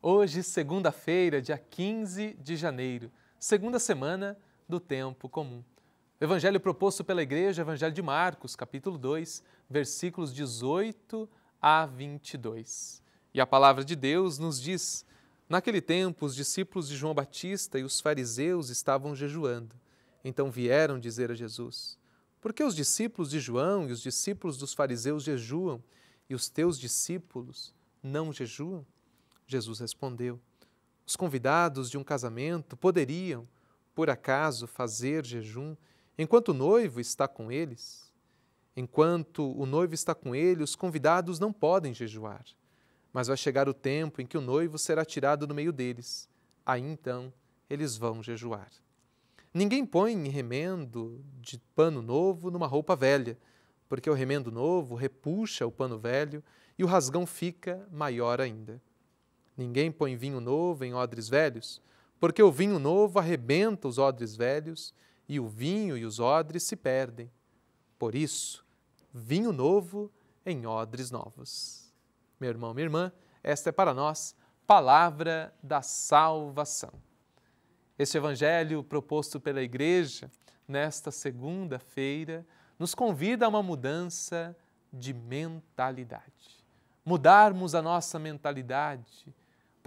Hoje, segunda-feira, dia 15 de janeiro, segunda semana do tempo comum. O evangelho proposto pela igreja, Evangelho de Marcos, capítulo 2, versículos 18 a 22. E a palavra de Deus nos diz: Naquele tempo, os discípulos de João Batista e os fariseus estavam jejuando. Então vieram dizer a Jesus: Por que os discípulos de João e os discípulos dos fariseus jejuam e os teus discípulos não jejuam? Jesus respondeu: Os convidados de um casamento poderiam, por acaso, fazer jejum enquanto o noivo está com eles? Enquanto o noivo está com ele, os convidados não podem jejuar. Mas vai chegar o tempo em que o noivo será tirado do meio deles. Aí então eles vão jejuar. Ninguém põe remendo de pano novo numa roupa velha, porque o remendo novo repuxa o pano velho e o rasgão fica maior ainda. Ninguém põe vinho novo em odres velhos, porque o vinho novo arrebenta os odres velhos, e o vinho e os odres se perdem. Por isso, vinho novo em odres novos. Meu irmão, minha irmã, esta é para nós palavra da salvação. Este evangelho proposto pela igreja nesta segunda-feira nos convida a uma mudança de mentalidade. Mudarmos a nossa mentalidade,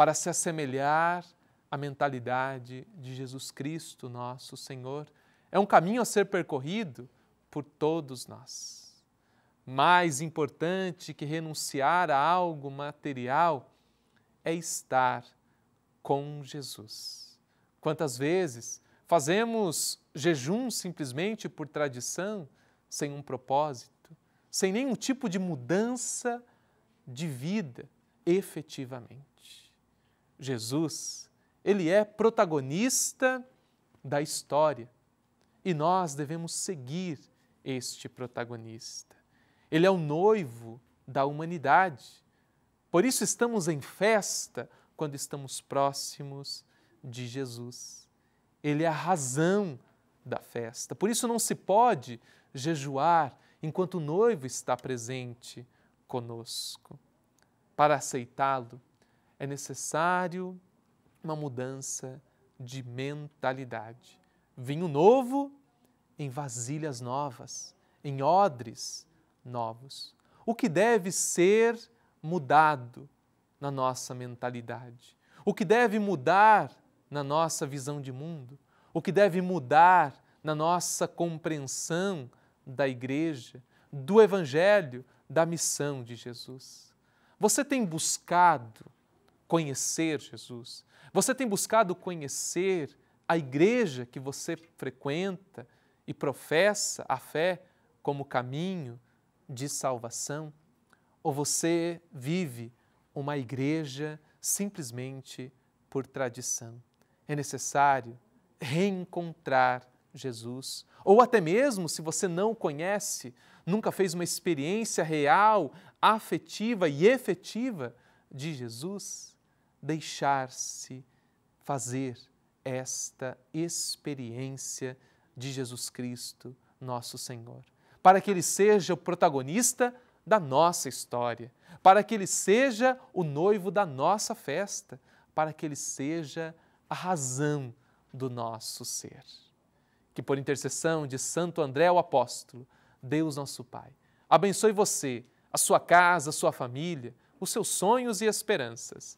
para se assemelhar à mentalidade de Jesus Cristo, nosso Senhor. É um caminho a ser percorrido por todos nós. Mais importante que renunciar a algo material é estar com Jesus. Quantas vezes fazemos jejum simplesmente por tradição, sem um propósito, sem nenhum tipo de mudança de vida efetivamente? Jesus, ele é protagonista da história e nós devemos seguir este protagonista. Ele é o noivo da humanidade. Por isso estamos em festa quando estamos próximos de Jesus. Ele é a razão da festa. Por isso não se pode jejuar enquanto o noivo está presente conosco. Para aceitá-lo, é necessário uma mudança de mentalidade. Vinho novo em vasilhas novas, em odres novos. O que deve ser mudado na nossa mentalidade? O que deve mudar na nossa visão de mundo? O que deve mudar na nossa compreensão da igreja, do evangelho, da missão de Jesus? Você tem buscado conhecer Jesus? Você tem buscado conhecer a igreja que você frequenta e professa a fé como caminho de salvação? Ou você vive uma igreja simplesmente por tradição? É necessário reencontrar Jesus. Ou até mesmo, se você não conhece, nunca fez uma experiência real, afetiva e efetiva de Jesus, deixar-se fazer esta experiência de Jesus Cristo, nosso Senhor, para que Ele seja o protagonista da nossa história, para que Ele seja o noivo da nossa festa, para que Ele seja a razão do nosso ser. Que por intercessão de Santo André o Apóstolo, Deus nosso Pai, abençoe você, a sua casa, a sua família, os seus sonhos e esperanças